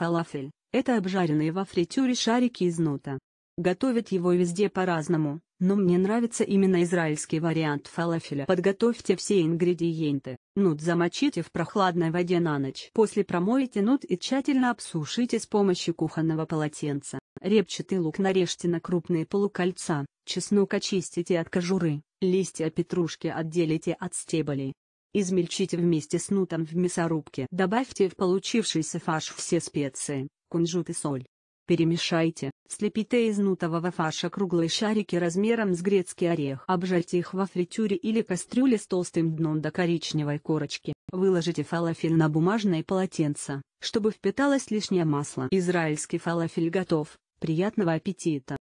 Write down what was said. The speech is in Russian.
Фалафель – это обжаренные во фритюре шарики из нута. Готовят его везде по-разному, но мне нравится именно израильский вариант фалафеля. Подготовьте все ингредиенты. Нут замочите в прохладной воде на ночь. После промойте нут и тщательно обсушите с помощью кухонного полотенца. Репчатый лук нарежьте на крупные полукольца, чеснок очистите от кожуры, листья петрушки отделите от стеблей. Измельчите вместе с нутом в мясорубке. Добавьте в получившийся фарш все специи, кунжут и соль. Перемешайте, слепите из нутового фарша круглые шарики размером с грецкий орех. Обжарьте их во фритюре или кастрюле с толстым дном до коричневой корочки. Выложите фалафель на бумажное полотенце, чтобы впиталось лишнее масло. Израильский фалафель готов. Приятного аппетита!